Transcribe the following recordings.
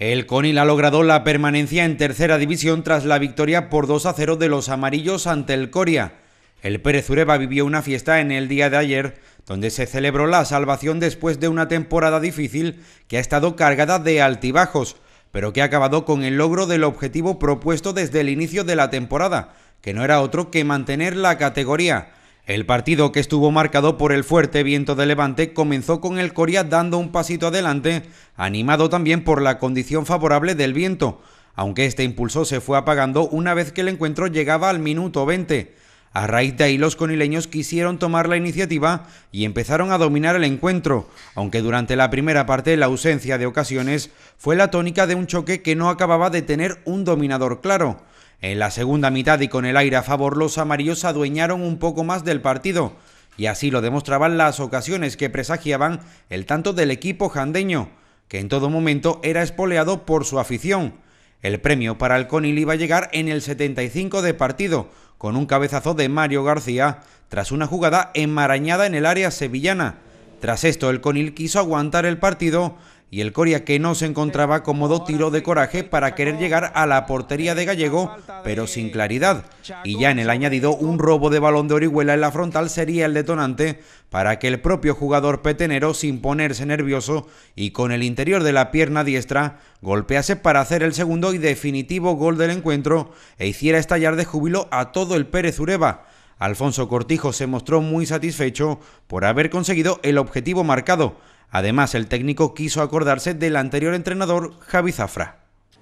El Conil ha logrado la permanencia en tercera división tras la victoria por 2 a 0 de los amarillos ante el Coria. El Pérez Ureba vivió una fiesta en el día de ayer, donde se celebró la salvación después de una temporada difícil que ha estado cargada de altibajos, pero que ha acabado con el logro del objetivo propuesto desde el inicio de la temporada, que no era otro que mantener la categoría. El partido que estuvo marcado por el fuerte viento de levante comenzó con el Coria dando un pasito adelante, animado también por la condición favorable del viento, aunque este impulso se fue apagando una vez que el encuentro llegaba al minuto 20. A raíz de ahí los conileños quisieron tomar la iniciativa y empezaron a dominar el encuentro, aunque durante la primera parte la ausencia de ocasiones fue la tónica de un choque que no acababa de tener un dominador claro. En la segunda mitad y con el aire a favor, los amarillos adueñaron un poco más del partido, y así lo demostraban las ocasiones que presagiaban el tanto del equipo jandeño, que en todo momento era espoleado por su afición. El premio para el Conil iba a llegar en el 75 de partido, con un cabezazo de Mario García, tras una jugada enmarañada en el área sevillana. Tras esto, el Conil quiso aguantar el partido y el que Coria no se encontraba cómodo tiro de coraje para querer llegar a la portería de Gallego, pero sin claridad. Y ya en el añadido, un robo de balón de Orihuela en la frontal sería el detonante para que el propio jugador petenero, sin ponerse nervioso y con el interior de la pierna diestra, golpease para hacer el segundo y definitivo gol del encuentro e hiciera estallar de júbilo a todo el Pérez Ureba. Alfonso Cortijo se mostró muy satisfecho por haber conseguido el objetivo marcado. Además, el técnico quiso acordarse del anterior entrenador, Javi Zafra.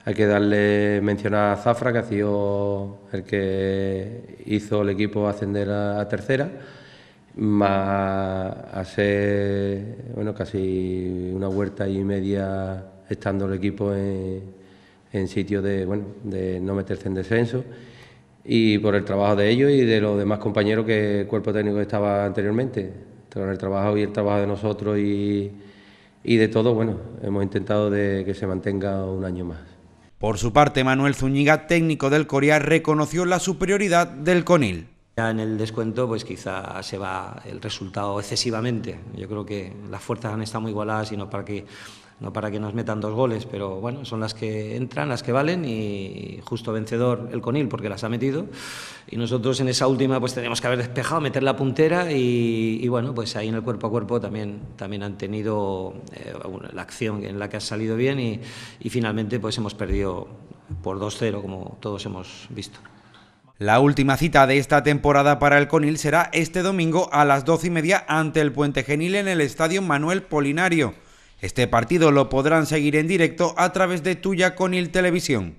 Hay que darle mención a Zafra, que ha sido el que hizo el equipo ascender a tercera, más hace bueno, casi una vuelta y media estando el equipo en, sitio de, no meterse en descenso y por el trabajo de ellos y de los demás compañeros que el cuerpo técnico estaba anteriormente. Con el trabajo y el trabajo de nosotros y, y de todo, bueno, hemos intentado de que se mantenga un año más. Por su parte, Manuel Zúñiga, técnico del Corea, reconoció la superioridad del Conil. Ya en el descuento, pues quizá se va el resultado excesivamente. Yo creo que las fuerzas han estado muy igualadas y no para que, no para que nos metan dos goles, pero bueno, son las que entran, las que valen y justo vencedor el Conil porque las ha metido. Y nosotros en esa última pues tenemos que haber despejado, meter la puntera y, bueno, pues ahí en el cuerpo a cuerpo también, también han tenido eh, la acción en la que ha salido bien y, y finalmente pues hemos perdido por 2-0 como todos hemos visto. La última cita de esta temporada para el Conil será este domingo a las 12 y media ante el Puente Genil en el Estadio Manuel Polinario. Este partido lo podrán seguir en directo a través de Tuya Conil Televisión.